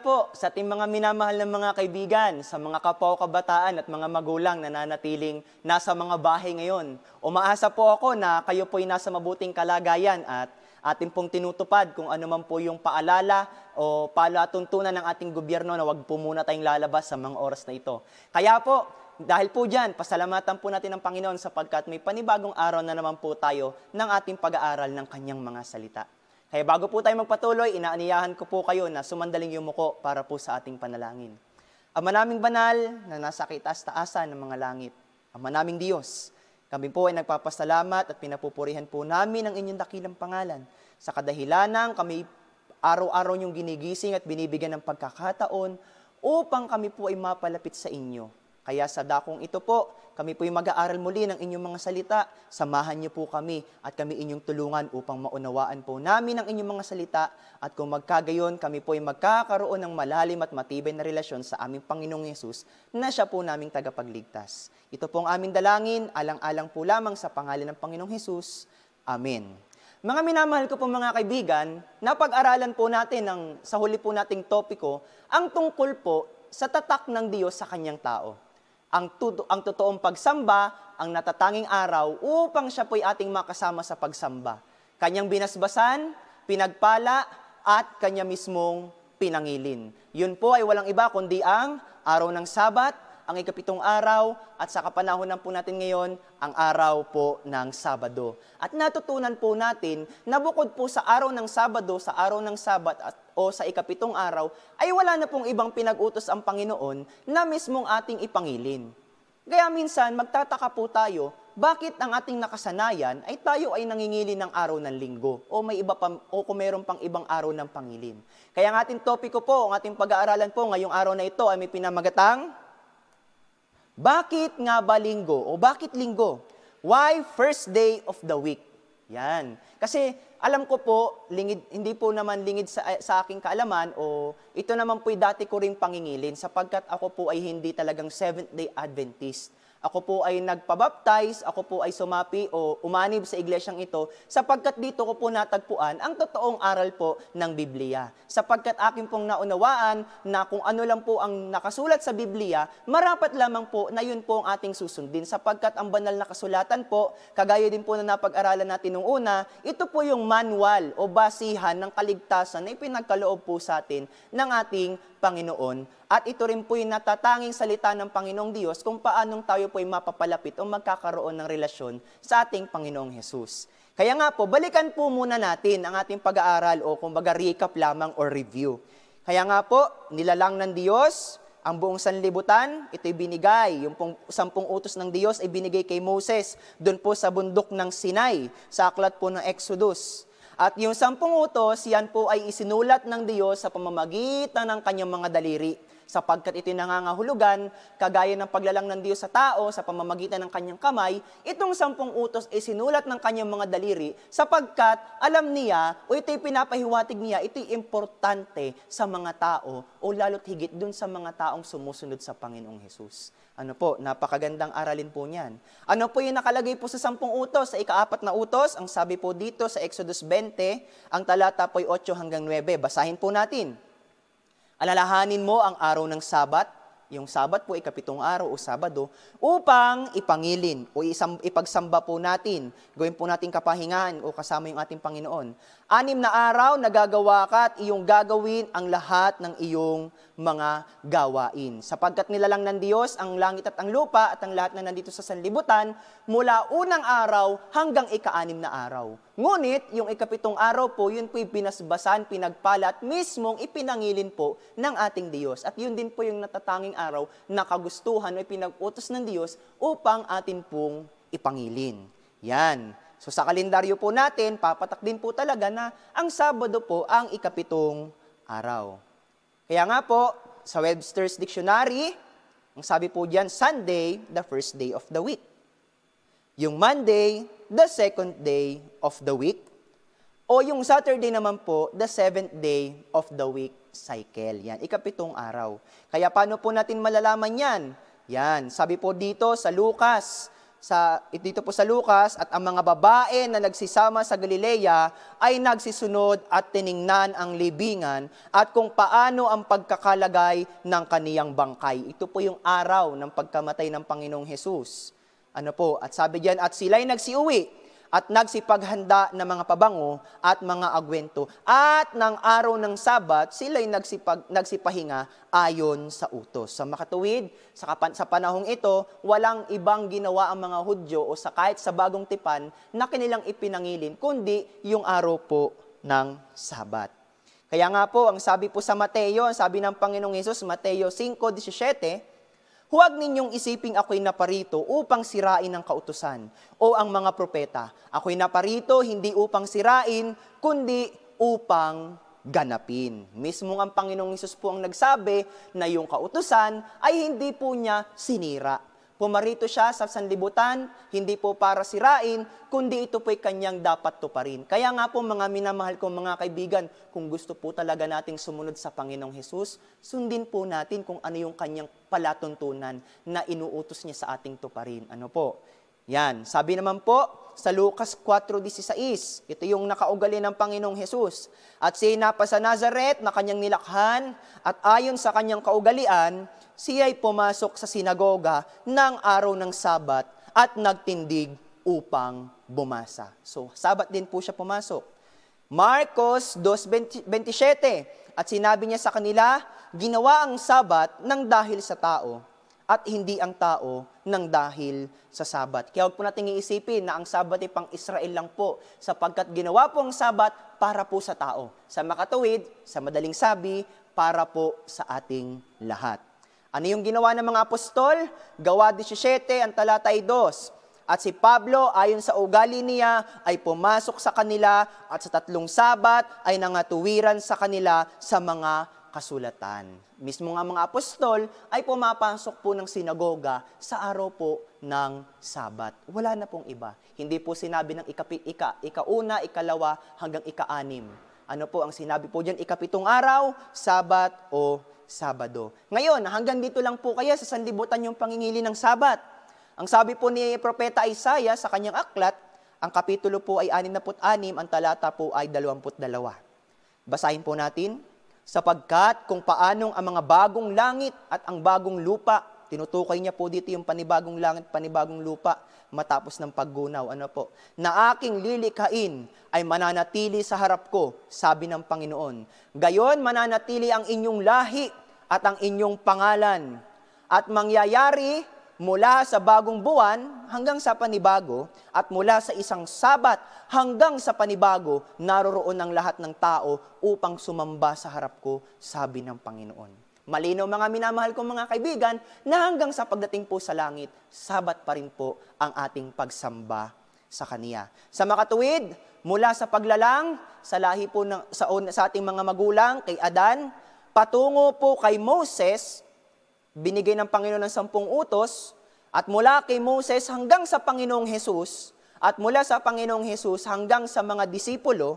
po, sa ating mga minamahal ng mga kaibigan, sa mga kapwa kabataan at mga magulang na nanatiling nasa mga bahay ngayon, umaasa po ako na kayo po'y nasa mabuting kalagayan at atin pong tinutupad kung ano man po yung paalala o palatuntunan ng ating gobyerno na wag po muna tayong lalabas sa mga oras na ito. Kaya po, dahil po dyan, pasalamatan po natin ang Panginoon sapagkat may panibagong araw na naman po tayo ng ating pag-aaral ng kanyang mga salita. Kaya bago po tayo magpatuloy, inaaniyahan ko po kayo na sumandaling yumuko para po sa ating panalangin. Ama naming banal na nasa kitaas-taasan ng mga langit, Ama naming Diyos, kami po ay nagpapasalamat at pinapupurihan po namin ang inyong dakilang pangalan. Sa kadahilanang kami araw-araw niyong ginigising at binibigyan ng pagkakataon upang kami po ay mapalapit sa inyo kaya sa dakong ito po, kami po'y mag-aaral muli ng inyong mga salita. Samahan niyo po kami at kami inyong tulungan upang maunawaan po namin ang inyong mga salita at kung magkagayon, kami po'y magkakaroon ng malalim at matibay na relasyon sa aming Panginoong Yesus na siya po naming tagapagligtas. Ito po ang aming dalangin, alang-alang po lamang sa pangalan ng Panginoong Yesus. Amen. Mga minamahal ko po mga kaibigan, napag-aralan po natin ng, sa huli po nating topiko ang tungkol po sa tatak ng Diyos sa kanyang tao ang, tuto, ang totoong pagsamba, ang natatanging araw upang siya po'y ating makasama sa pagsamba. Kanyang binasbasan, pinagpala, at kanya mismong pinangilin. Yun po ay walang iba kundi ang araw ng Sabat, ang ikapitong araw at sa kapanahon kapanahonan po natin ngayon, ang araw po ng Sabado. At natutunan po natin na bukod po sa araw ng Sabado, sa araw ng Sabat at o sa ikapitong araw, ay wala na pong ibang pinag-utos ang Panginoon na mismong ating ipangilin. Kaya minsan magtataka po tayo bakit ang ating nakasanayan ay tayo ay nangingilin ng araw ng linggo o may iba pa, o kung meron pang ibang araw ng pangilin. Kaya ang ating topic ko po, ang ating pag-aaralan po ngayong araw na ito ay may pinamagatang bakit nga ba linggo? O bakit linggo? Why first day of the week? Yan. Kasi alam ko po, lingid, hindi po naman lingid sa, sa aking kaalaman o ito naman po'y dati ko rin pangingilin sapagkat ako po ay hindi talagang Seventh-day Adventist ako po ay nagpabaptize, ako po ay sumapi o umanib sa iglesyang ito sapagkat dito ko po natagpuan ang totoong aral po ng Biblia. Sapagkat akin pong naunawaan na kung ano lang po ang nakasulat sa Biblia, marapat lamang po na yun po ang ating susundin sapagkat ang banal na kasulatan po, kagaya din po na napag-aralan natin nung una, ito po yung manual o basihan ng kaligtasan na ipinagkaloob po sa atin ng ating Panginoon at ito rin po'y natatanging salita ng Panginoong Diyos kung paanong tayo po'y mapapalapit o magkakaroon ng relasyon sa ating Panginoong Hesus. Kaya nga po, balikan po muna natin ang ating pag-aaral o kumbaga recap lamang or review. Kaya nga po, nilalang ng Diyos, ang buong sanlibutan, ito'y binigay. Yung pong, sampung utos ng Diyos ay binigay kay Moses doon po sa bundok ng Sinai, sa aklat po ng Exodus. At yung sampung utos, yan po ay isinulat ng Diyos sa pamamagitan ng kanyang mga daliri sapagkat ito'y nangangahulugan, kagaya ng paglalang ng Diyos sa tao sa pamamagitan ng kanyang kamay, itong sampung utos ay sinulat ng kanyang mga daliri sapagkat alam niya o ito'y pinapahiwatig niya, ito'y importante sa mga tao o lalo't higit dun sa mga taong sumusunod sa Panginoong Hesus. Ano po, napakagandang aralin po niyan. Ano po yung nakalagay po sa sampung utos? Sa ikaapat na utos, ang sabi po dito sa Exodus 20, ang talata po ay 8 hanggang 9. Basahin po natin. Alalahanin mo ang araw ng Sabat, yung Sabat po ay kapitong araw o Sabado, upang ipangilin o isam, ipagsamba po natin, gawin po natin kapahingahan o kasama yung ating Panginoon. Anim na araw nagagawa ka at iyong gagawin ang lahat ng iyong mga gawain. Sapagkat nilalang ng Diyos ang langit at ang lupa at ang lahat na nandito sa sanlibutan mula unang araw hanggang ikaanim na araw. Ngunit yung ikapitong araw po, yun po'y pinasbasan, pinagpala at mismong ipinangilin po ng ating Diyos. At yun din po yung natatanging araw na kagustuhan o ipinag ng Diyos upang atin pong ipangilin. Yan. So sa kalendaryo po natin, papatak din po talaga na ang Sabado po ang ikapitong araw. Kaya nga po, sa Webster's Dictionary, ang sabi po diyan, Sunday, the first day of the week. Yung Monday, the second day of the week. O yung Saturday naman po, the seventh day of the week cycle. Yan, ikapitong araw. Kaya paano po natin malalaman yan? Yan, sabi po dito sa Lucas sa, dito po sa Lucas, at ang mga babae na nagsisama sa Galilea ay nagsisunod at tiningnan ang libingan at kung paano ang pagkakalagay ng kaniyang bangkay. Ito po yung araw ng pagkamatay ng Panginoong Hesus. Ano po? At sabi diyan, at sila sila'y nagsiuwi at nagsipaghanda ng mga pabango at mga agwento. At ng araw ng Sabat, sila'y nagsipag, nagsipahinga ayon sa utos. Sa makatuwid, sa, kapan, sa panahong ito, walang ibang ginawa ang mga Hudyo o sa kahit sa bagong tipan na kanilang ipinangilin, kundi yung araw po ng Sabat. Kaya nga po, ang sabi po sa Mateo, ang sabi ng Panginoong Yesus, Mateo 5.17, Huwag ninyong isiping ako'y naparito upang sirain ang kautusan o ang mga propeta. Ako'y naparito hindi upang sirain, kundi upang ganapin. Mismong ang Panginoong Isus po ang nagsabi na yung kautusan ay hindi po niya sinira Pumarito siya sa sanlibutan, hindi po para sirain, kundi ito po'y kanyang dapat tuparin. Kaya nga po mga minamahal kong mga kaibigan, kung gusto po talaga nating sumunod sa Panginoong Hesus, sundin po natin kung ano yung kanyang palatuntunan na inuutos niya sa ating tuparin. Ano po? Yan, sabi naman po, sa Lucas 4.16. Ito yung nakaugali ng Panginoong Hesus. At siya pa sa Nazareth na kanyang nilakhan at ayon sa kanyang kaugalian, siya ay pumasok sa sinagoga ng araw ng Sabat at nagtindig upang bumasa. So, Sabat din po siya pumasok. Marcos 2.27 At sinabi niya sa kanila, ginawa ang Sabat ng dahil sa tao at hindi ang tao ng dahil sa Sabat. Kaya huwag po natin iisipin na ang Sabat ay pang Israel lang po sapagkat ginawa po ang Sabat para po sa tao. Sa makatawid, sa madaling sabi, para po sa ating lahat. Ano yung ginawa ng mga apostol? Gawa 17, ang talata 2. At si Pablo, ayon sa ugali niya, ay pumasok sa kanila at sa tatlong sabat ay nangatuwiran sa kanila sa mga kasulatan. Mismo nga mga apostol ay pumapasok po ng sinagoga sa araw po ng Sabat. Wala na pong iba. Hindi po sinabi ng ikapi, ika, ikauna, ikalawa, hanggang ikaanim. Ano po ang sinabi po dyan? Ikapitong araw, Sabat o Sabado. Ngayon, hanggang dito lang po kaya sa sandibutan yung pangingili ng Sabat. Ang sabi po ni Propeta Isaiah sa kanyang aklat, ang kapitulo po ay 66, ang talata po ay 22. Basahin po natin sapagkat kung paanong ang mga bagong langit at ang bagong lupa, tinutukoy niya po dito yung panibagong langit, panibagong lupa, matapos ng paggunaw. Ano po? Na aking lilikhain ay mananatili sa harap ko, sabi ng Panginoon. Gayon mananatili ang inyong lahi at ang inyong pangalan. At mangyayari mula sa bagong buwan hanggang sa panibago at mula sa isang sabat hanggang sa panibago, naroroon ang lahat ng tao upang sumamba sa harap ko, sabi ng Panginoon. Malinaw mga minamahal kong mga kaibigan na hanggang sa pagdating po sa langit, sabat pa rin po ang ating pagsamba sa Kaniya. Sa makatuwid, mula sa paglalang, sa lahi po ng, sa, sa ating mga magulang, kay Adan, patungo po kay Moses, binigay ng Panginoon ng sampung utos, at mula kay Moses hanggang sa Panginoong Hesus, at mula sa Panginoong Hesus hanggang sa mga disipulo,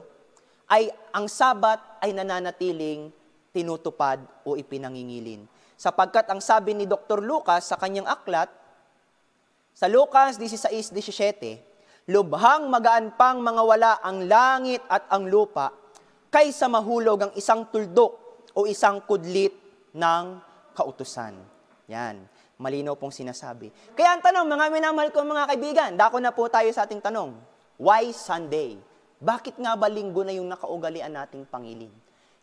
ay ang sabat ay nananatiling tinutupad o ipinangingilin. Sapagkat ang sabi ni Dr. Lucas sa kanyang aklat, sa Lucas 16.17, Lubhang magaan pang mga wala ang langit at ang lupa kaysa mahulog ang isang tuldok o isang kudlit ng kautusan. Yan. Malinaw pong sinasabi. Kaya ang tanong, mga minamahal ko mga kaibigan, dako na po tayo sa ating tanong. Why Sunday? Bakit nga ba linggo na yung nakaugalian nating pangilin?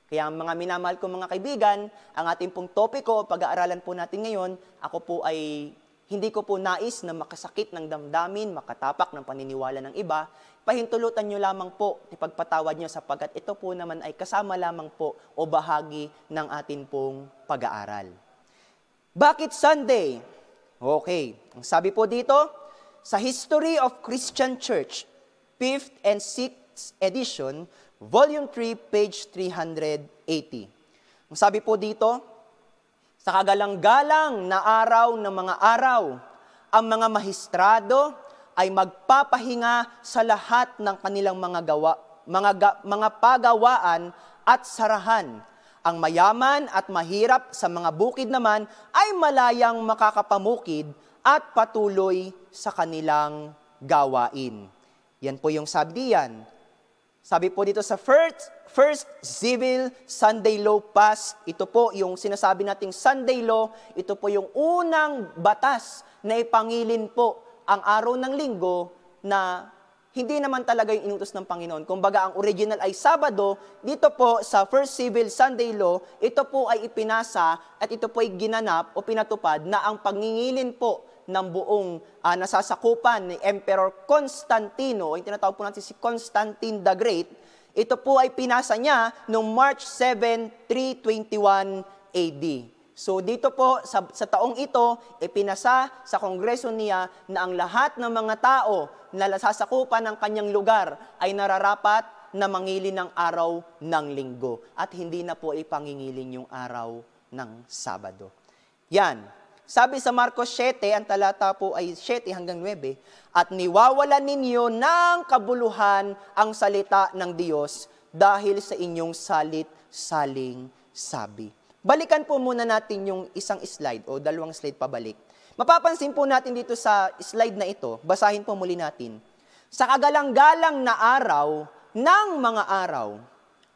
Kaya mga minamahal ko mga kaibigan, ang ating pong topiko, pag-aaralan po natin ngayon, ako po ay hindi ko po nais na makasakit ng damdamin, makatapak ng paniniwala ng iba. Pahintulutan nyo lamang po, ipagpatawad nyo sapagkat ito po naman ay kasama lamang po o bahagi ng atin pong pag-aaral. Bakit Sunday? Okay, ang sabi po dito, sa History of Christian Church, 5th and 6th edition, volume 3, page 380. Ang sabi po dito, sa kagalang-galang na araw ng mga araw, ang mga mahistrado ay magpapahinga sa lahat ng kanilang mga gawa, mga, ga, mga pagawaan at sarahan ang mayaman at mahirap sa mga bukid naman ay malayang makakapamukid at patuloy sa kanilang gawain. Yan po yung sabdiyan. Sabi po dito sa first, first civil Sunday law pass, ito po yung sinasabi nating Sunday law, ito po yung unang batas na ipangilin po ang araw ng linggo na hindi naman talaga yung inutos ng Panginoon. Kumbaga, ang original ay Sabado, dito po sa First Civil Sunday Law, ito po ay ipinasa at ito po ay ginanap o pinatupad na ang pangingilin po ng buong uh, nasasakupan ni Emperor Constantino, yung tinatawag po natin si Constantine the Great, ito po ay pinasa niya noong March 7, 321 AD. So dito po sa, sa taong ito, ipinasa sa kongreso niya na ang lahat ng mga tao na sasakupan ng kanyang lugar ay nararapat na mangili ng araw ng linggo at hindi na po ipangingilin yung araw ng Sabado. Yan. Sabi sa Marcos 7, ang talata po ay 7 hanggang 9, at niwawalan ninyo ng kabuluhan ang salita ng Diyos dahil sa inyong salit-saling sabi. Balikan po muna natin yung isang slide o dalawang slide pabalik. Mapapansin po natin dito sa slide na ito, basahin po muli natin. Sa kagalang-galang na araw ng mga araw,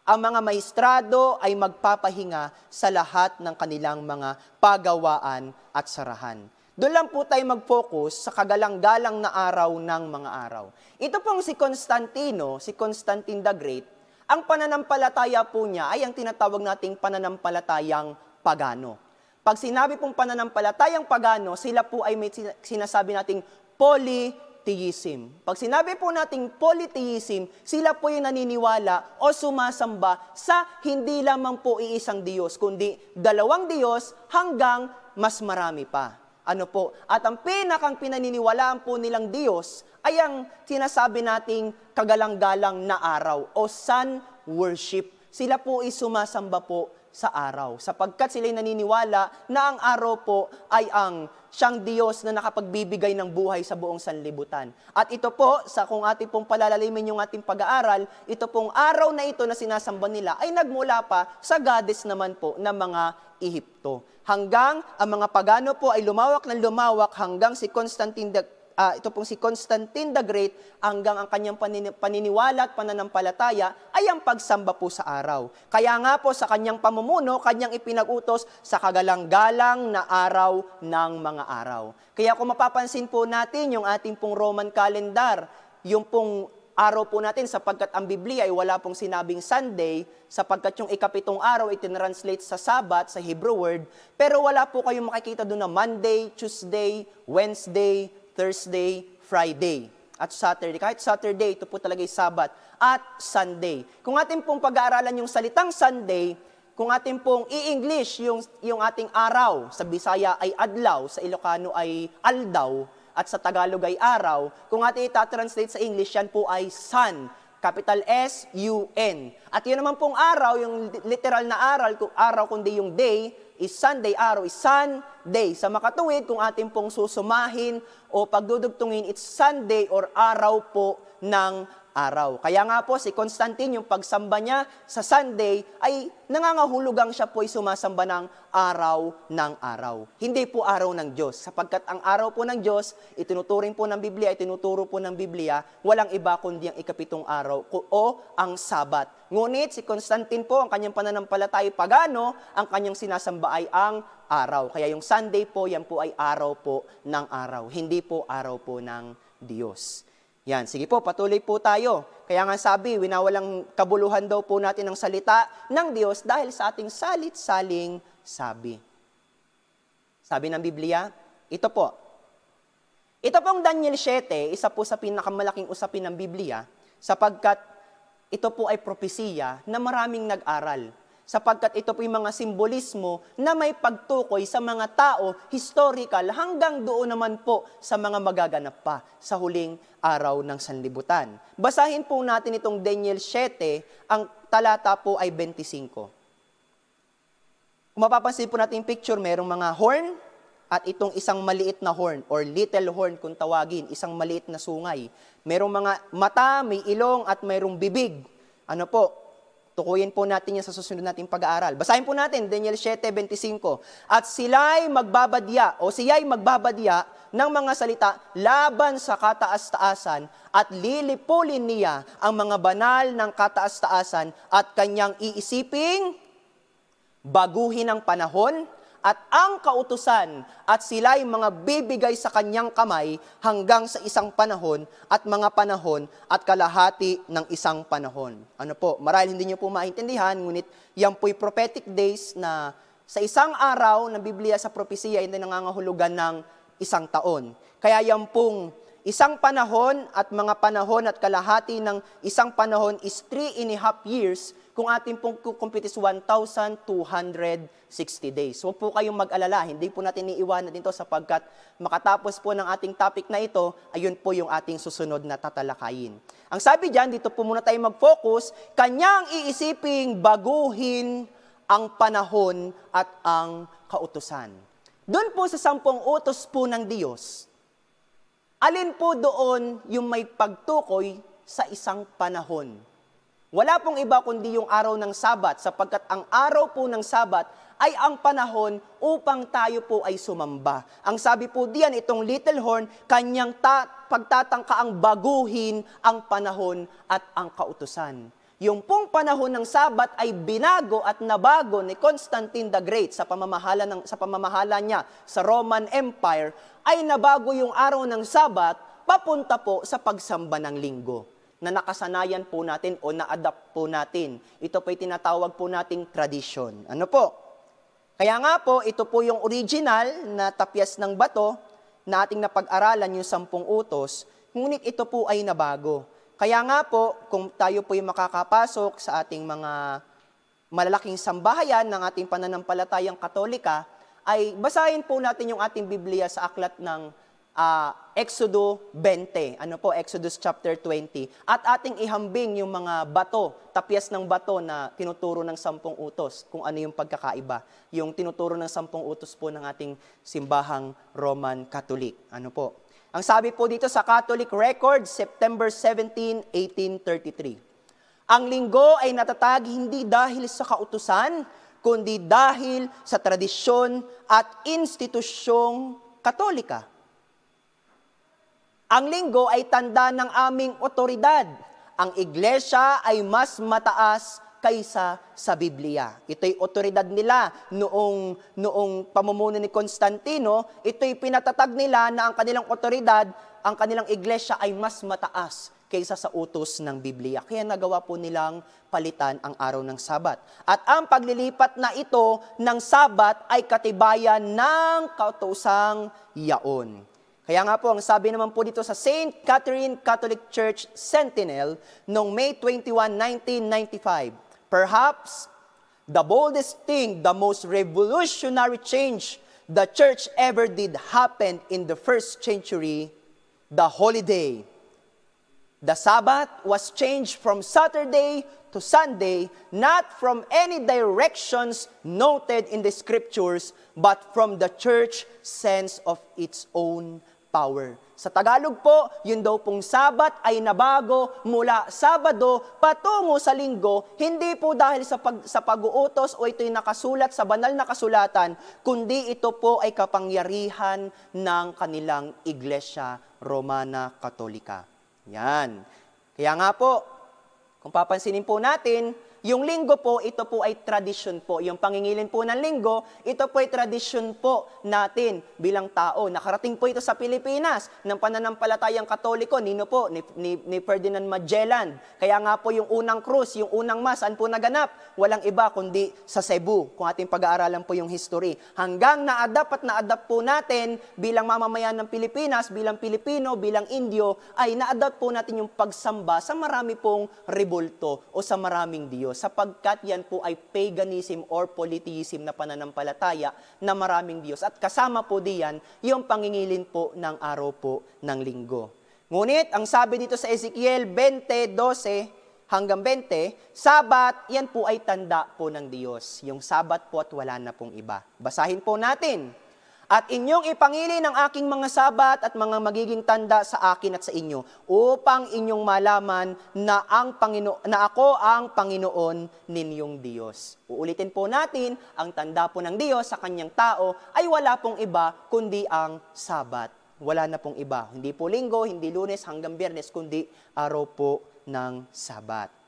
ang mga maestrado ay magpapahinga sa lahat ng kanilang mga pagawaan at sarahan. Doon lang po tayo mag-focus sa kagalang-galang na araw ng mga araw. Ito pong si Constantino, si Constantine the Great, ang pananampalataya po niya ay ang tinatawag nating pananampalatayang pagano. Pag sinabi pong pananampalatayang pagano, sila po ay may sinasabi nating polytheism. Pag sinabi po nating polytheism, sila po yung naniniwala o sumasamba sa hindi lamang po iisang Diyos, kundi dalawang Diyos hanggang mas marami pa. Ano po? At ang pinakang pinaniniwalaan po nilang Diyos ay ang tinasabi nating kagalang-galang na araw o sun worship. Sila po ay sumasamba po sa araw sapagkat sila'y naniniwala na ang araw po ay ang siyang Diyos na nakapagbibigay ng buhay sa buong sanlibutan. At ito po, sa kung ating pong palalalimin yung ating pag-aaral, ito pong araw na ito na sinasamba nila ay nagmula pa sa goddess naman po ng mga Ehipto. Hanggang ang mga pagano po ay lumawak ng lumawak hanggang si Constantine the uh, ito pong si Constantine the Great hanggang ang kanyang paniniwala at pananampalataya ay ang pagsamba po sa araw. Kaya nga po sa kanyang pamumuno, kanyang ipinag-utos sa kagalang-galang na araw ng mga araw. Kaya kung mapapansin po natin yung ating pong Roman calendar, yung pong araw po natin sapagkat ang Biblia ay wala pong sinabing Sunday sapagkat yung ikapitong araw ay tinranslate sa Sabat, sa Hebrew word, pero wala po kayong makikita doon na Monday, Tuesday, Wednesday, Thursday, Friday at Saturday. Kahit Saturday, ito po talaga ay Sabat at Sunday. Kung atin pong pag-aaralan yung salitang Sunday, kung atin pong i-English yung, yung ating araw, sa Bisaya ay adlaw, sa Ilocano ay aldaw, at sa Tagalog ay araw, kung ating ita-translate sa English, yan po ay sun, capital S-U-N. At yun naman pong araw, yung literal na aral, araw kundi yung day, is Sunday, araw is Sunday. Sa makatuwid, kung atin pong susumahin o pagdudugtungin, it's Sunday or araw po ng araw. Kaya nga po si Constantine, yung pagsamba niya sa Sunday ay nangangahulugang siya po ay sumasamba ng araw ng araw. Hindi po araw ng Diyos sapagkat ang araw po ng Diyos, itinuturing po ng Biblia, itinuturo po ng Biblia, walang iba kundi ang ikapitong araw o ang Sabat. Ngunit si Constantine po, ang kanyang pananampalatay pagano, ang kanyang sinasamba ay ang araw. Kaya yung Sunday po, yan po ay araw po ng araw. Hindi po araw po ng Diyos. Yan, sige po, patuloy po tayo. Kaya nga sabi, winawalang kabuluhan daw po natin ng salita ng Diyos dahil sa ating salit-saling sabi. Sabi ng Biblia, ito po. Ito pong Daniel 7, isa po sa pinakamalaking usapin ng Biblia sapagkat ito po ay propesiya na maraming nag-aral sapagkat ito po yung mga simbolismo na may pagtukoy sa mga tao, historical, hanggang doon naman po sa mga magaganap pa sa huling araw ng sanlibutan. Basahin po natin itong Daniel 7, ang talata po ay 25. Kung mapapansin po natin yung picture, mayroong mga horn at itong isang maliit na horn or little horn kung tawagin, isang maliit na sungay. Mayroong mga mata, may ilong at mayroong bibig. Ano po, Tukuyin po natin yan sa susunod nating pag-aaral. Basahin po natin Daniel 7:25. At sila'y magbabadya o siya'y magbabadya ng mga salita laban sa kataas-taasan at lilipulin niya ang mga banal ng kataas-taasan at kanyang iisiping baguhin ang panahon at ang kautusan at sila'y mga bibigay sa kanyang kamay hanggang sa isang panahon at mga panahon at kalahati ng isang panahon. Ano po, marahil hindi niyo po maintindihan, ngunit yan po'y prophetic days na sa isang araw ng Biblia sa propesiya hindi nangangahulugan ng isang taon. Kaya yan pong isang panahon at mga panahon at kalahati ng isang panahon is three and a half years kung ating pong kukumpute is 1,260 days. Huwag po kayong mag-alala, hindi po natin iiwanan dito sapagkat makatapos po ng ating topic na ito, ayun po yung ating susunod na tatalakayin. Ang sabi dyan, dito po muna tayo mag-focus, kanyang iisiping baguhin ang panahon at ang kautusan. Doon po sa sampung utos po ng Diyos, alin po doon yung may pagtukoy sa isang panahon wala pong iba kundi yung araw ng Sabat sapagkat ang araw po ng Sabat ay ang panahon upang tayo po ay sumamba. Ang sabi po diyan itong little horn, kanyang ta- pagtatangka ang baguhin ang panahon at ang kautusan. Yung pong panahon ng Sabat ay binago at nabago ni Constantine the Great sa pamamahala, ng, sa pamamahala niya sa Roman Empire ay nabago yung araw ng Sabat papunta po sa pagsamba ng linggo na nakasanayan po natin o na-adapt po natin. Ito po'y tinatawag po nating tradisyon. Ano po? Kaya nga po, ito po yung original na tapyas ng bato na ating napag-aralan yung sampung utos, ngunit ito po ay nabago. Kaya nga po, kung tayo po yung makakapasok sa ating mga malalaking sambahayan ng ating pananampalatayang katolika, ay basahin po natin yung ating Biblia sa aklat ng uh, Exodo 20, ano po, Exodus chapter 20, at ating ihambing yung mga bato, tapyas ng bato na tinuturo ng sampung utos, kung ano yung pagkakaiba, yung tinuturo ng sampung utos po ng ating simbahang Roman Catholic. Ano po? Ang sabi po dito sa Catholic Record, September 17, 1833. Ang linggo ay natatag hindi dahil sa kautusan, kundi dahil sa tradisyon at institusyong katolika ang linggo ay tanda ng aming otoridad. Ang iglesia ay mas mataas kaysa sa Biblia. Ito'y otoridad nila noong, noong pamumuno ni Constantino. Ito'y pinatatag nila na ang kanilang otoridad, ang kanilang iglesia ay mas mataas kaysa sa utos ng Biblia. Kaya nagawa po nilang palitan ang araw ng Sabat. At ang paglilipat na ito ng Sabat ay katibayan ng kautosang yaon. Kaya nga po, ang sabi naman po dito sa St. Catherine Catholic Church Sentinel noong May 21, 1995, Perhaps the boldest thing, the most revolutionary change the church ever did happened in the first century, the holiday. The Sabbath was changed from Saturday to Sunday, not from any directions noted in the scriptures, but from the church sense of its own power. Sa Tagalog po, yun daw pong Sabat ay nabago mula Sabado patungo sa Linggo, hindi po dahil sa, pag, sa pag-uutos o ito'y nakasulat sa banal na kasulatan, kundi ito po ay kapangyarihan ng kanilang Iglesia Romana Katolika. Yan. Kaya nga po, kung papansinin po natin, yung linggo po, ito po ay tradisyon po. Yung pangingilin po ng linggo, ito po ay tradisyon po natin bilang tao. Nakarating po ito sa Pilipinas ng pananampalatayang katoliko. Nino po? Ni, ni, ni Ferdinand Magellan. Kaya nga po yung unang krus, yung unang mas, saan po naganap? Walang iba kundi sa Cebu, kung ating pag-aaralan po yung history. Hanggang na-adapt at na-adapt po natin bilang mamamayan ng Pilipinas, bilang Pilipino, bilang Indio, ay na-adapt po natin yung pagsamba sa marami pong rebulto o sa maraming Diyos sapagkat yan po ay paganism or polytheism na pananampalataya na maraming Diyos. At kasama po diyan yung pangingilin po ng araw po ng linggo. Ngunit ang sabi dito sa Ezekiel 20:12 hanggang 20, Sabat, yan po ay tanda po ng Diyos. Yung Sabat po at wala na pong iba. Basahin po natin at inyong ipangili ng aking mga sabat at mga magiging tanda sa akin at sa inyo upang inyong malaman na ang Panginoon na ako ang Panginoon ninyong Diyos. Uulitin po natin, ang tanda po ng Diyos sa kanyang tao ay wala pong iba kundi ang sabat. Wala na pong iba. Hindi po linggo, hindi lunes hanggang biyernes, kundi araw po ng sabat.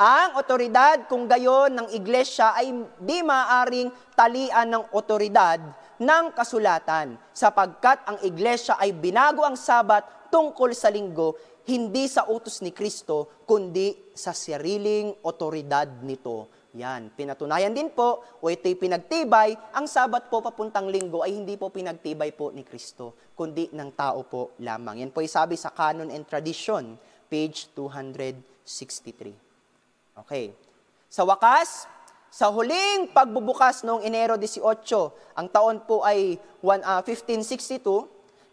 Ang otoridad kung gayon ng iglesia ay di maaring talian ng otoridad ng kasulatan, sapagkat ang iglesia ay binago ang sabat tungkol sa linggo, hindi sa utos ni Kristo, kundi sa sariling otoridad nito. Yan, pinatunayan din po, o ito'y pinagtibay, ang sabat po papuntang linggo ay hindi po pinagtibay po ni Kristo, kundi ng tao po lamang. Yan po ay sabi sa Canon and Tradition, page 263. Okay. Sa wakas, sa huling pagbubukas noong Enero 18, ang taon po ay 1562, ah,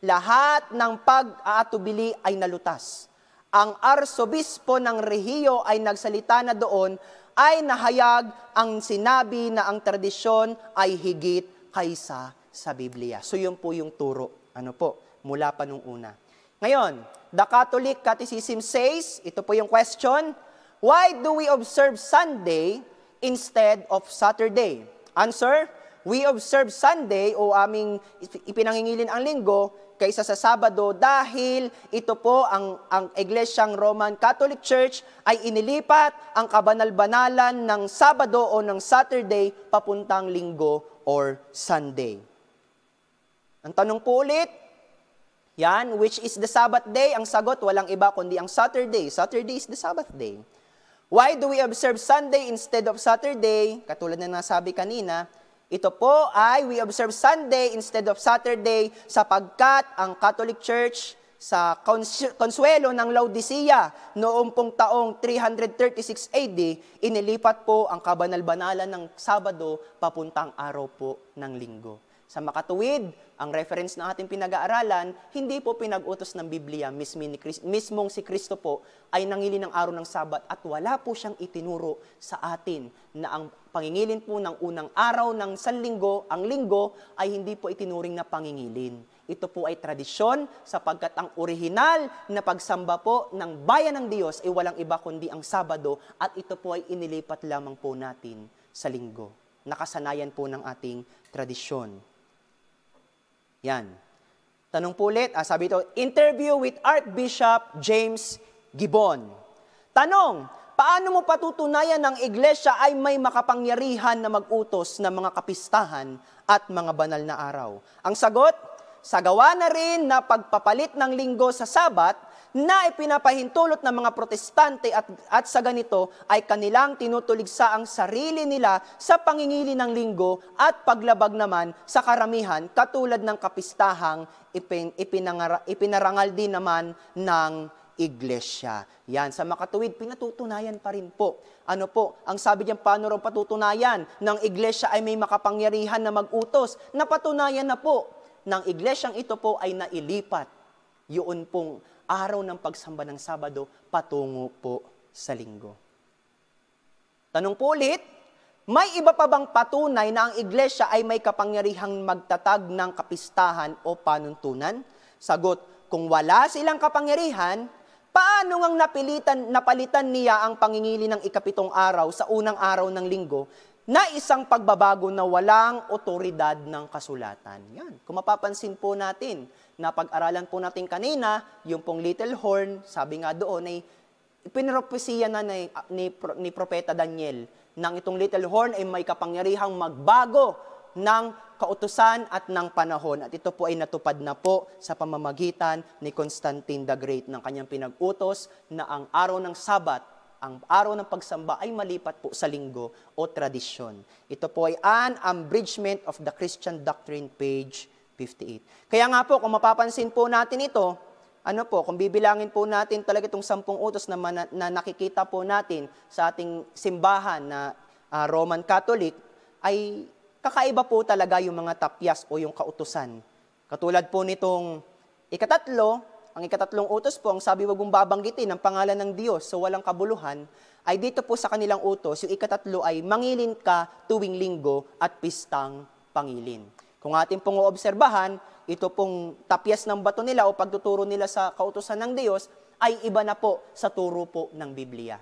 lahat ng pag-aatubili ay nalutas. Ang arsobispo ng rehiyo ay nagsalita na doon ay nahayag ang sinabi na ang tradisyon ay higit kaysa sa Biblia. So yun po yung turo. Ano po? Mula pa nung una. Ngayon, the Catholic Catechism says, ito po yung question, Why do we observe Sunday instead of Saturday? Answer, we observe Sunday o aming ipinangingilin ang linggo kaysa sa Sabado dahil ito po ang, ang Iglesyang Roman Catholic Church ay inilipat ang kabanal-banalan ng Sabado o ng Saturday papuntang linggo or Sunday. Ang tanong po ulit, yan, which is the Sabbath day? Ang sagot, walang iba kundi ang Saturday. Saturday is the Sabbath day. Why do we observe Sunday instead of Saturday? Katulad na nasabi kanina, ito po ay we observe Sunday instead of Saturday sapagkat ang Catholic Church sa konsuelo ng Laodicea noong pong taong 336 AD, inilipat po ang kabanal-banalan ng Sabado papuntang araw po ng linggo. Sa makatuwid, ang reference na ating pinag-aaralan, hindi po pinag-utos ng Biblia, mismong si Kristo po ay nangili ng araw ng Sabat at wala po siyang itinuro sa atin na ang pangingilin po ng unang araw ng sanlinggo, ang linggo, ay hindi po itinuring na pangingilin. Ito po ay tradisyon sapagkat ang orihinal na pagsamba po ng bayan ng Diyos ay walang iba kundi ang Sabado at ito po ay inilipat lamang po natin sa linggo. Nakasanayan po ng ating tradisyon. Yan. Tanong po ulit, ah, sabi ito, interview with Archbishop James Gibbon. Tanong, paano mo patutunayan ng iglesia ay may makapangyarihan na magutos ng mga kapistahan at mga banal na araw? Ang sagot, sa gawa na rin na pagpapalit ng linggo sa sabat na ipinapahintulot ng mga protestante at, at sa ganito ay kanilang tinutuligsa ang sarili nila sa pangingili ng linggo at paglabag naman sa karamihan katulad ng kapistahang ipin, ipinangara, ipinarangal din naman ng iglesia. Yan, sa makatuwid, pinatutunayan pa rin po. Ano po, ang sabi niyan, paano rin patutunayan ng iglesia ay may makapangyarihan na magutos? Napatunayan na po ng iglesyang ito po ay nailipat. Yun pong araw ng pagsamba ng Sabado patungo po sa linggo. Tanong po ulit, may iba pa bang patunay na ang iglesia ay may kapangyarihang magtatag ng kapistahan o panuntunan? Sagot, kung wala silang kapangyarihan, paano ngang napilitan, napalitan niya ang pangingili ng ikapitong araw sa unang araw ng linggo na isang pagbabago na walang otoridad ng kasulatan? Yan, kung mapapansin po natin, Napag-aralan po natin kanina, yung pong little horn, sabi nga doon ay pinropesiya na ni, ni, ni Propeta Daniel nang itong little horn ay may kapangyarihang magbago ng kautusan at ng panahon. At ito po ay natupad na po sa pamamagitan ni Constantine the Great ng kanyang pinag-utos na ang araw ng Sabat ang araw ng pagsamba ay malipat po sa linggo o tradisyon. Ito po ay an abridgment of the Christian Doctrine page 58. Kaya nga po, kung mapapansin po natin ito, ano po, kung bibilangin po natin talaga itong sampung utos na, na, na nakikita po natin sa ating simbahan na uh, Roman Catholic, ay kakaiba po talaga yung mga tapyas o yung kautusan. Katulad po nitong ikatatlo, ang ikatatlong utos po, ang sabi wag mong babanggitin ang pangalan ng Diyos so walang kabuluhan, ay dito po sa kanilang utos, yung ikatatlo ay mangilin ka tuwing linggo at pistang pangilin. Kung ating pong obserbahan, ito pong tapyas ng bato nila o pagtuturo nila sa kautosan ng Diyos ay iba na po sa turo po ng Biblia.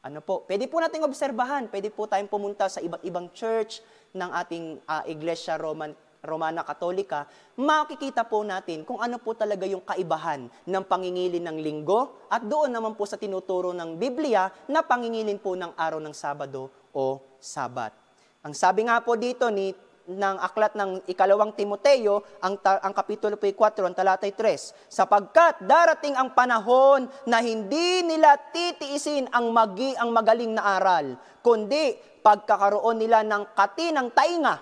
Ano po? Pwede po nating obserbahan, pwede po tayong pumunta sa iba't ibang church ng ating uh, Iglesia Roman, Romana Katolika, makikita po natin kung ano po talaga yung kaibahan ng pangingilin ng linggo at doon naman po sa tinuturo ng Biblia na pangingilin po ng araw ng Sabado o Sabat. Ang sabi nga po dito ni ng aklat ng ikalawang Timoteo, ang, ta- ang kapitulo 4, ang talatay 3. Sapagkat darating ang panahon na hindi nila titiisin ang, magi, ang magaling na aral, kundi pagkakaroon nila ng katinang tainga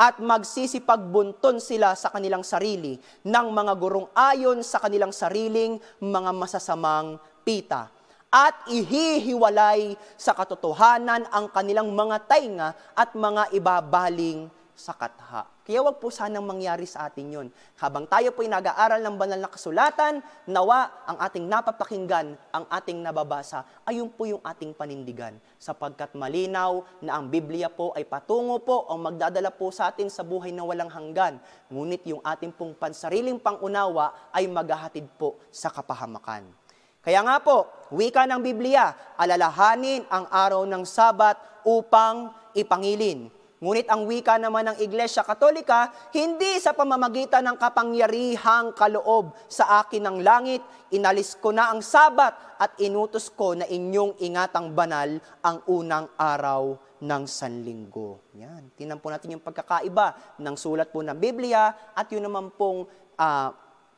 at magsisipagbunton sila sa kanilang sarili ng mga gurong ayon sa kanilang sariling mga masasamang pita at ihihiwalay sa katotohanan ang kanilang mga tainga at mga ibabaling sa katha. Kaya wag po sanang mangyari sa atin yon. Habang tayo po'y nag-aaral ng banal na kasulatan, nawa ang ating napapakinggan, ang ating nababasa, ayun po yung ating panindigan. Sapagkat malinaw na ang Biblia po ay patungo po o magdadala po sa atin sa buhay na walang hanggan. Ngunit yung ating pong pansariling pangunawa ay maghahatid po sa kapahamakan. Kaya nga po, wika ng Biblia, alalahanin ang araw ng Sabat upang ipangilin Ngunit ang wika naman ng Iglesia Katolika, hindi sa pamamagitan ng kapangyarihang kaloob sa akin ng langit, inalis ko na ang sabat at inutos ko na inyong ingatang banal ang unang araw ng Sanlinggo. Yan. Tinan po natin yung pagkakaiba ng sulat po ng Biblia at yun naman pong uh,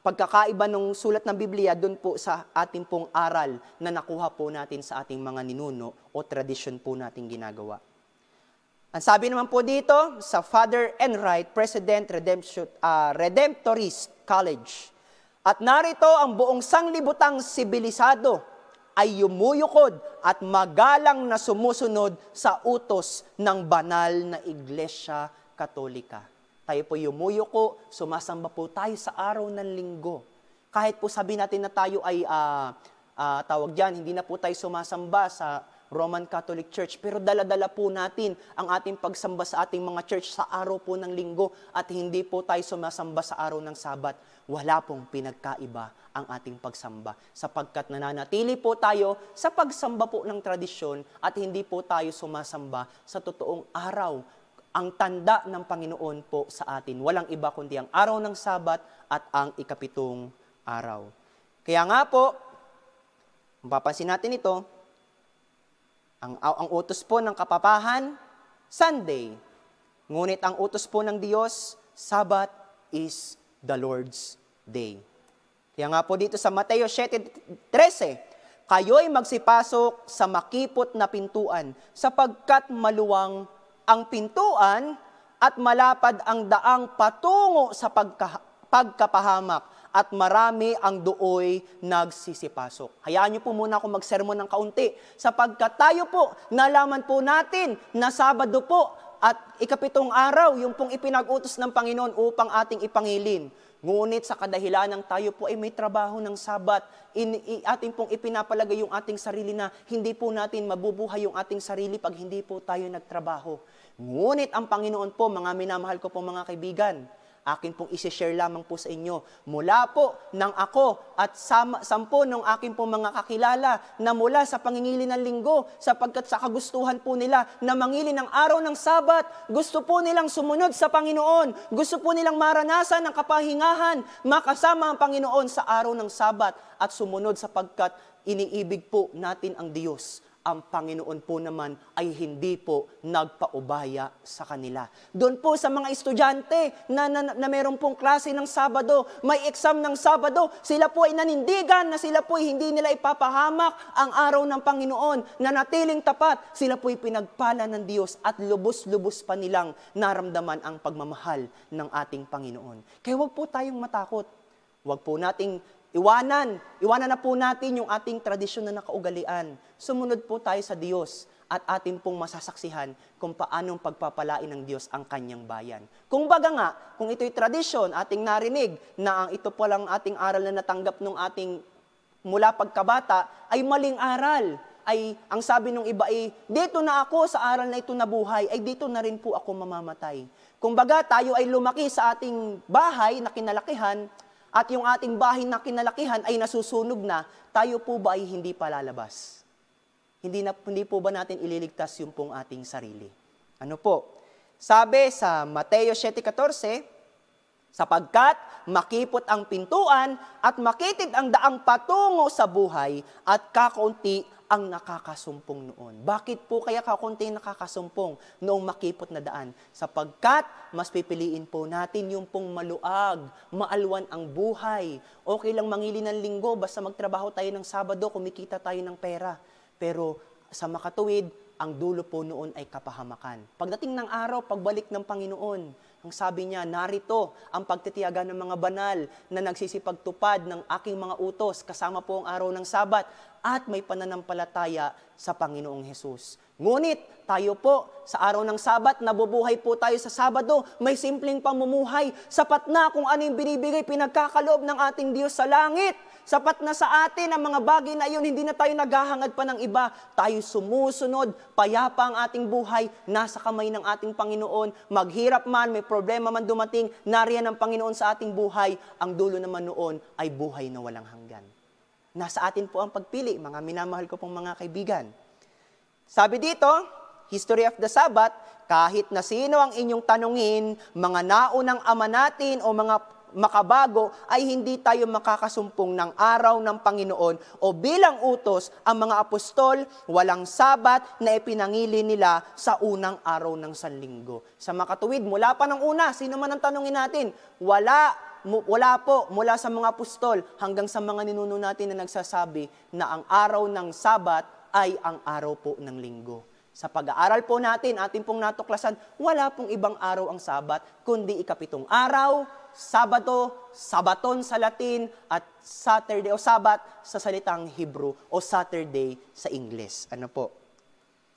pagkakaiba ng sulat ng Biblia doon po sa ating pong aral na nakuha po natin sa ating mga ninuno o tradisyon po natin ginagawa. Ang sabi naman po dito sa Father Enright, President Redemption, uh, Redemptorist College. At narito ang buong sanglibutang sibilisado ay yumuyukod at magalang na sumusunod sa utos ng banal na Iglesia Katolika. Tayo po yumuyuko, sumasamba po tayo sa araw ng linggo. Kahit po sabi natin na tayo ay uh, uh, tawag dyan, hindi na po tayo sumasamba sa Roman Catholic Church. Pero dala-dala po natin ang ating pagsamba sa ating mga church sa araw po ng linggo at hindi po tayo sumasamba sa araw ng sabat. Wala pong pinagkaiba ang ating pagsamba sapagkat nananatili po tayo sa pagsamba po ng tradisyon at hindi po tayo sumasamba sa totoong araw ang tanda ng Panginoon po sa atin. Walang iba kundi ang araw ng Sabat at ang ikapitong araw. Kaya nga po, mapapansin natin ito, ang, ang utos po ng kapapahan, Sunday. Ngunit ang utos po ng Diyos, Sabbath is the Lord's day. Kaya nga po dito sa Mateo 7.13, Kayo'y magsipasok sa makipot na pintuan, sapagkat maluwang ang pintuan at malapad ang daang patungo sa pagka, pagkapahamak at marami ang dooy nagsisipasok. Hayaan niyo po muna ako magsermon ng kaunti sapagkat tayo po, nalaman po natin na Sabado po at ikapitong araw, yung pong ipinag-utos ng Panginoon upang ating ipangilin. Ngunit sa kadahilanan tayo po ay may trabaho ng sabat. In, in, atin pong ipinapalagay yung ating sarili na hindi po natin mabubuhay yung ating sarili pag hindi po tayo nagtrabaho. Ngunit ang Panginoon po, mga minamahal ko po mga kaibigan, akin pong isi-share lamang po sa inyo mula po ng ako at sama, sampo ng akin pong mga kakilala na mula sa pangingili ng linggo sapagkat sa kagustuhan po nila na mangili ng araw ng sabat, gusto po nilang sumunod sa Panginoon, gusto po nilang maranasan ang kapahingahan, makasama ang Panginoon sa araw ng sabat at sumunod sapagkat iniibig po natin ang Diyos ang Panginoon po naman ay hindi po nagpaubaya sa kanila. Doon po sa mga estudyante na, na, na meron pong klase ng Sabado, may exam ng Sabado, sila po ay nanindigan na sila po ay hindi nila ipapahamak ang araw ng Panginoon na natiling tapat. Sila po ay pinagpala ng Diyos at lubos-lubos pa nilang naramdaman ang pagmamahal ng ating Panginoon. Kaya huwag po tayong matakot. Huwag po nating Iwanan, iwanan na po natin yung ating tradisyon na nakaugalian. Sumunod po tayo sa Diyos at atin pong masasaksihan kung paanong pagpapalain ng Diyos ang kanyang bayan. Kung baga nga, kung ito'y tradisyon, ating narinig na ang ito po lang ating aral na natanggap nung ating mula pagkabata ay maling aral. Ay, ang sabi nung iba ay, eh, dito na ako sa aral na ito nabuhay, ay dito na rin po ako mamamatay. Kung baga tayo ay lumaki sa ating bahay na kinalakihan, at yung ating bahay na kinalakihan ay nasusunog na, tayo po ba ay hindi pa lalabas? Hindi, na, hindi po ba natin ililigtas yung pong ating sarili? Ano po? Sabi sa Mateo 7.14, sapagkat makipot ang pintuan at makitid ang daang patungo sa buhay at kakaunti ang nakakasumpong noon. Bakit po kaya kakunti nakakasumpong noong makipot na daan? Sapagkat mas pipiliin po natin yung pong maluag, maalwan ang buhay. Okay lang mangili ng linggo, basta magtrabaho tayo ng Sabado, kumikita tayo ng pera. Pero sa makatuwid, ang dulo po noon ay kapahamakan. Pagdating ng araw, pagbalik ng Panginoon, ang sabi niya, narito ang pagtitiyaga ng mga banal na nagsisipagtupad ng aking mga utos kasama po ang araw ng Sabat at may pananampalataya sa Panginoong Hesus. Ngunit tayo po sa araw ng Sabat, nabubuhay po tayo sa Sabado, may simpleng pamumuhay, sapat na kung ano yung binibigay pinagkakaloob ng ating Diyos sa langit Sapat na sa atin ang mga bagay na iyon, hindi na tayo naghahangad pa ng iba. Tayo sumusunod, payapa ang ating buhay, nasa kamay ng ating Panginoon. Maghirap man, may problema man dumating, nariyan ang Panginoon sa ating buhay. Ang dulo naman noon ay buhay na walang hanggan. Nasa atin po ang pagpili, mga minamahal ko pong mga kaibigan. Sabi dito, History of the Sabbath, kahit na sino ang inyong tanungin, mga naunang ama natin o mga makabago ay hindi tayo makakasumpong ng araw ng Panginoon o bilang utos ang mga apostol walang sabat na ipinangili nila sa unang araw ng Sanlinggo. Sa makatuwid, mula pa ng una, sino man ang tanungin natin, wala wala po mula sa mga apostol hanggang sa mga ninuno natin na nagsasabi na ang araw ng Sabat ay ang araw po ng linggo. Sa pag-aaral po natin, atin pong natuklasan, wala pong ibang araw ang sabat, kundi ikapitong araw, Sabado, Sabaton sa Latin, at Saturday o Sabat sa salitang Hebrew o Saturday sa Ingles. Ano po?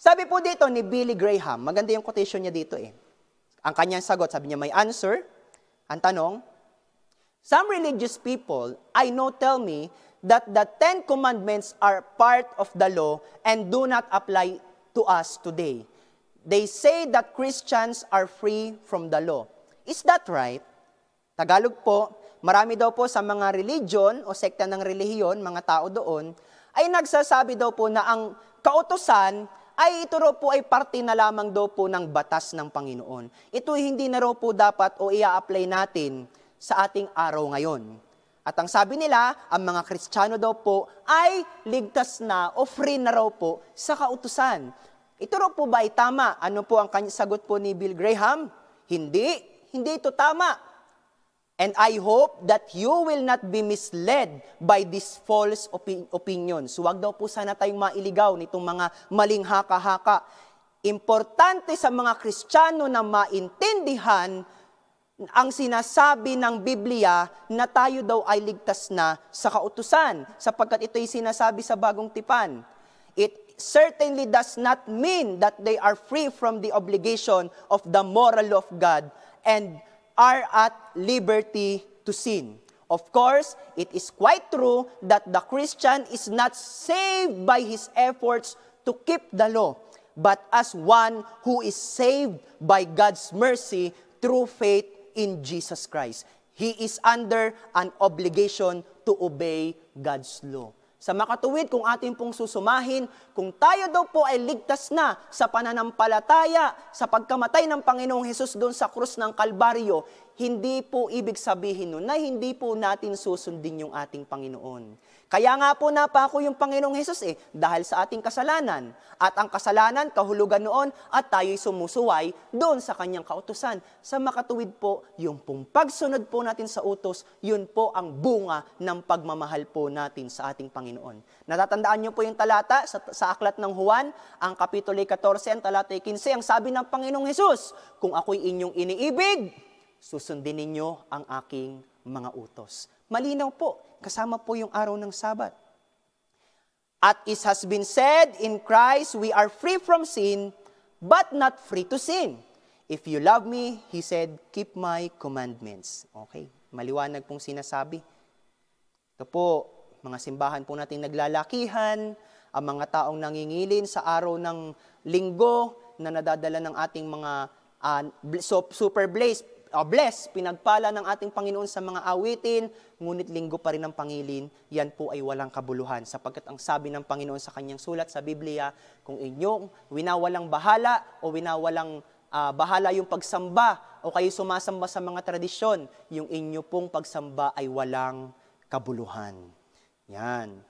Sabi po dito ni Billy Graham, maganda yung quotation niya dito eh. Ang kanyang sagot, sabi niya may answer. Ang tanong, Some religious people I know tell me that the Ten Commandments are part of the law and do not apply to us today. They say that Christians are free from the law. Is that right? Tagalog po, marami daw po sa mga religion o sekta ng relihiyon, mga tao doon, ay nagsasabi daw po na ang kautosan ay ito raw po ay parte na lamang daw po ng batas ng Panginoon. Ito hindi na raw po dapat o ia-apply natin sa ating araw ngayon. At ang sabi nila, ang mga Kristiyano daw po ay ligtas na o free na raw po sa kautusan. Ito raw po ba ay tama? Ano po ang sagot po ni Bill Graham? Hindi, hindi ito tama. And I hope that you will not be misled by these false opi- opinions. Huwag daw po sana tayong mailigaw nitong mga maling haka-haka. Importante sa mga Kristiyano na maintindihan ang sinasabi ng Biblia na tayo daw ay ligtas na sa kautusan sapagkat ito'y sinasabi sa bagong tipan. It certainly does not mean that they are free from the obligation of the moral of God and are at liberty to sin. Of course, it is quite true that the Christian is not saved by his efforts to keep the law, but as one who is saved by God's mercy through faith in Jesus Christ. He is under an obligation to obey God's law. Sa makatuwid, kung atin pong susumahin, kung tayo daw po ay ligtas na sa pananampalataya, sa pagkamatay ng Panginoong Hesus doon sa krus ng Kalbaryo, hindi po ibig sabihin nun na hindi po natin susundin yung ating Panginoon. Kaya nga po napako yung Panginoong Hesus eh, dahil sa ating kasalanan. At ang kasalanan, kahulugan noon, at tayo'y sumusuway doon sa kanyang kautusan. Sa makatuwid po, yung pong pagsunod po natin sa utos, yun po ang bunga ng pagmamahal po natin sa ating Panginoon. Natatandaan niyo po yung talata sa, sa aklat ng Juan, ang kapitulo 14, ang talata 15, ang sabi ng Panginoong Hesus, kung ako'y inyong iniibig, susundin ninyo ang aking mga utos. Malinaw po kasama po yung araw ng Sabat. At it has been said, in Christ we are free from sin, but not free to sin. If you love me, He said, keep my commandments. Okay, maliwanag pong sinasabi. Ito po, mga simbahan po natin naglalakihan, ang mga taong nangingilin sa araw ng linggo na nadadala ng ating mga uh, super blaze, uh, bless, pinagpala ng ating Panginoon sa mga awitin, ngunit linggo pa rin ang pangilin, yan po ay walang kabuluhan. Sapagkat ang sabi ng Panginoon sa kanyang sulat sa Biblia, kung inyong winawalang bahala o winawalang uh, bahala yung pagsamba o kayo sumasamba sa mga tradisyon, yung inyo pong pagsamba ay walang kabuluhan. Yan.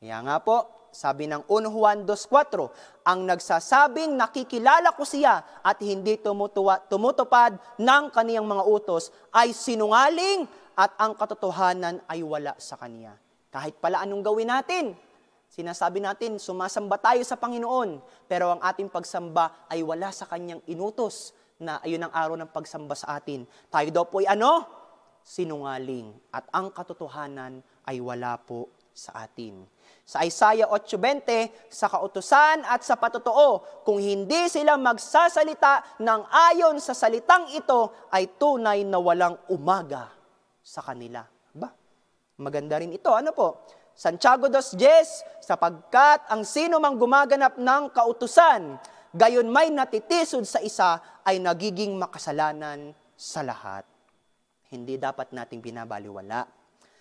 Kaya nga po, sabi ng 1 Juan 2.4, ang nagsasabing nakikilala ko siya at hindi tumutuwa, tumutupad ng kaniyang mga utos ay sinungaling at ang katotohanan ay wala sa kaniya. Kahit pala anong gawin natin, Sinasabi natin, sumasamba tayo sa Panginoon, pero ang ating pagsamba ay wala sa kaniyang inutos na ayun ang araw ng pagsamba sa atin. Tayo daw po ay ano? Sinungaling. At ang katotohanan ay wala po sa atin. Sa Isaiah 8.20, sa kautusan at sa patotoo, kung hindi sila magsasalita ng ayon sa salitang ito, ay tunay na walang umaga sa kanila. Ba? Maganda rin ito. Ano po? Santiago 2.10, sapagkat ang sino mang gumaganap ng kautusan, gayon may natitisod sa isa ay nagiging makasalanan sa lahat. Hindi dapat nating binabaliwala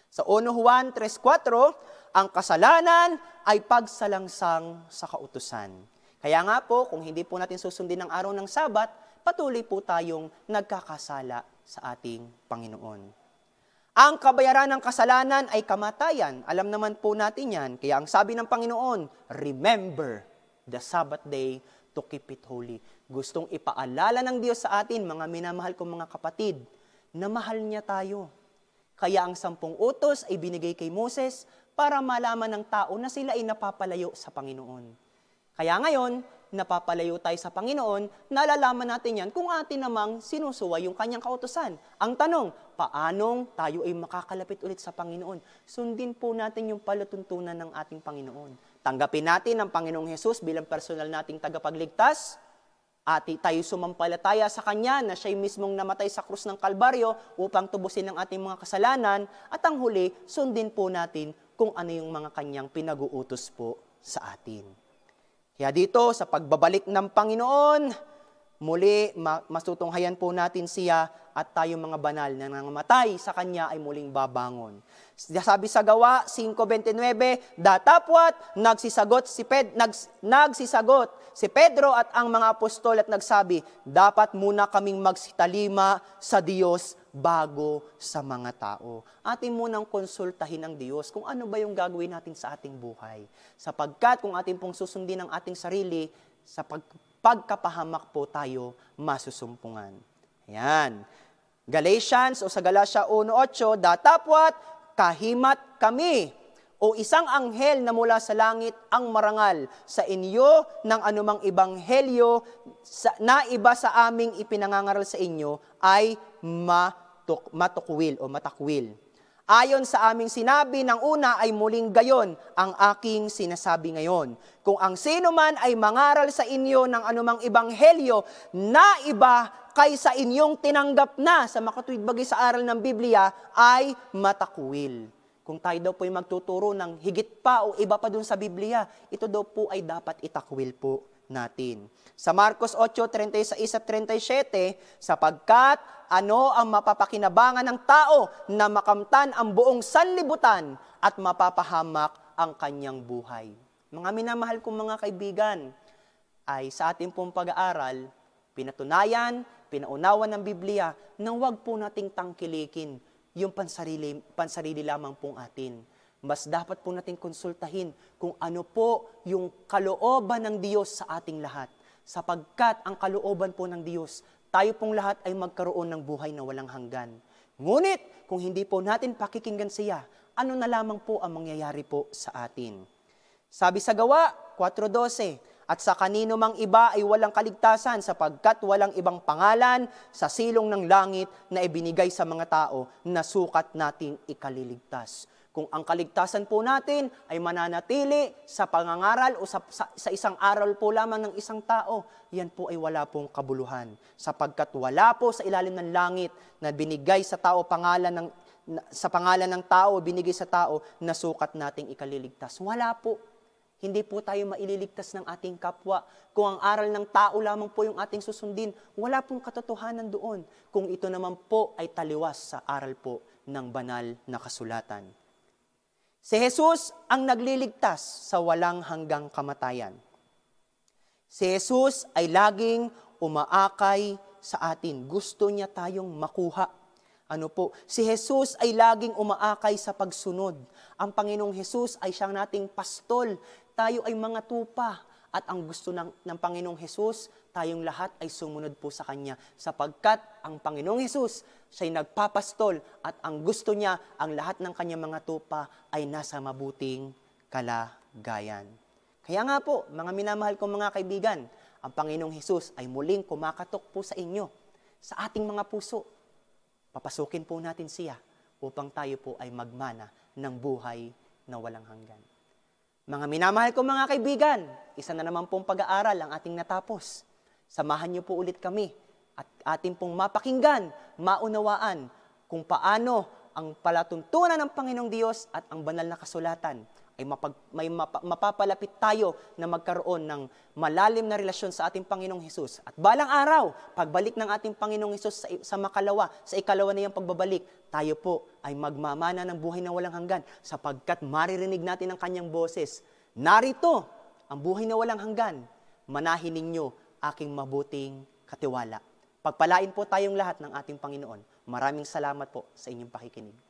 sa 1 Juan 3.4, ang kasalanan ay pagsalangsang sa kautusan. Kaya nga po, kung hindi po natin susundin ang araw ng Sabat, patuloy po tayong nagkakasala sa ating Panginoon. Ang kabayaran ng kasalanan ay kamatayan. Alam naman po natin yan. Kaya ang sabi ng Panginoon, remember the Sabbath day to keep it holy. Gustong ipaalala ng Diyos sa atin, mga minamahal kong mga kapatid, na mahal niya tayo kaya ang sampung utos ay binigay kay Moses para malaman ng tao na sila ay napapalayo sa Panginoon. Kaya ngayon, napapalayo tayo sa Panginoon, nalalaman natin yan kung atin namang sinusuway yung kanyang kautosan. Ang tanong, paanong tayo ay makakalapit ulit sa Panginoon? Sundin po natin yung palatuntunan ng ating Panginoon. Tanggapin natin ang Panginoong Hesus bilang personal nating tagapagligtas at tayo sumampalataya sa Kanya na siya'y mismong namatay sa krus ng Kalbaryo upang tubusin ang ating mga kasalanan at ang huli, sundin po natin kung ano yung mga Kanyang pinag-uutos po sa atin. Kaya dito, sa pagbabalik ng Panginoon, muli masutunghayan po natin siya at tayong mga banal na nangamatay sa Kanya ay muling babangon. Sabi sa Gawa 5.29, Datapwat, nagsisagot si Ped, nags, nagsisagot si Pedro at ang mga apostol at nagsabi, Dapat muna kaming magsitalima sa Diyos bago sa mga tao. Atin munang konsultahin ang Diyos kung ano ba yung gagawin natin sa ating buhay. Sapagkat kung atin pong susundin ang ating sarili, sa pag, pagkapahamak po tayo masusumpungan. Ayan. Galatians o sa Galatia 1.8, Datapwat, kahimat kami o isang anghel na mula sa langit ang marangal sa inyo ng anumang ibanghelyo na iba sa aming ipinangangaral sa inyo ay matuk, matukwil o matakwil. Ayon sa aming sinabi ng una ay muling gayon ang aking sinasabi ngayon. Kung ang sino man ay mangaral sa inyo ng anumang ibanghelyo na iba kaysa inyong tinanggap na sa makatuwid bagay sa aral ng Biblia ay matakwil. Kung tayo daw po ay magtuturo ng higit pa o iba pa dun sa Biblia, ito daw po ay dapat itakwil po natin. Sa Marcos 8:36 at 37, sapagkat ano ang mapapakinabangan ng tao na makamtan ang buong sanlibutan at mapapahamak ang kanyang buhay. Mga minamahal kong mga kaibigan, ay sa ating pong pag-aaral, pinatunayan pinaunawan ng Biblia na huwag po nating tangkilikin yung pansarili, pansarili lamang pong atin. Mas dapat po nating konsultahin kung ano po yung kalooban ng Diyos sa ating lahat. Sapagkat ang kalooban po ng Diyos, tayo pong lahat ay magkaroon ng buhay na walang hanggan. Ngunit kung hindi po natin pakikinggan siya, ano na lamang po ang mangyayari po sa atin. Sabi sa gawa 4.12, at sa kanino mang iba ay walang kaligtasan sapagkat walang ibang pangalan sa silong ng langit na ibinigay sa mga tao na sukat nating ikaliligtas. Kung ang kaligtasan po natin ay mananatili sa pangangaral o sa, sa, sa isang aral po lamang ng isang tao, yan po ay wala pong kabuluhan. Sapagkat wala po sa ilalim ng langit na binigay sa tao pangalan ng, sa pangalan ng tao, binigay sa tao na sukat nating ikaliligtas. Wala po. Hindi po tayo maililigtas ng ating kapwa. Kung ang aral ng tao lamang po yung ating susundin, wala pong katotohanan doon. Kung ito naman po ay taliwas sa aral po ng banal na kasulatan. Si Jesus ang nagliligtas sa walang hanggang kamatayan. Si Jesus ay laging umaakay sa atin. Gusto niya tayong makuha. Ano po? Si Jesus ay laging umaakay sa pagsunod. Ang Panginoong Jesus ay siyang nating pastol tayo ay mga tupa at ang gusto ng, ng Panginoong Hesus, tayong lahat ay sumunod po sa Kanya. Sapagkat ang Panginoong Hesus, siya'y nagpapastol at ang gusto niya, ang lahat ng Kanyang mga tupa ay nasa mabuting kalagayan. Kaya nga po, mga minamahal kong mga kaibigan, ang Panginoong Hesus ay muling kumakatok po sa inyo, sa ating mga puso. Papasukin po natin siya upang tayo po ay magmana ng buhay na walang hanggan. Mga minamahal ko mga kaibigan, isa na naman pong pag-aaral ang ating natapos. Samahan niyo po ulit kami at atin pong mapakinggan, maunawaan kung paano ang palatuntunan ng Panginoong Diyos at ang banal na kasulatan ay mapag, may map, mapapalapit tayo na magkaroon ng malalim na relasyon sa ating Panginoong Hesus. At balang araw, pagbalik ng ating Panginoong Hesus sa, sa makalawa, sa ikalawa na iyang pagbabalik, tayo po ay magmamana ng buhay na walang hanggan sapagkat maririnig natin ang kanyang boses. Narito ang buhay na walang hanggan. Manahin ninyo aking mabuting katiwala. Pagpalain po tayong lahat ng ating Panginoon. Maraming salamat po sa inyong pakikinig.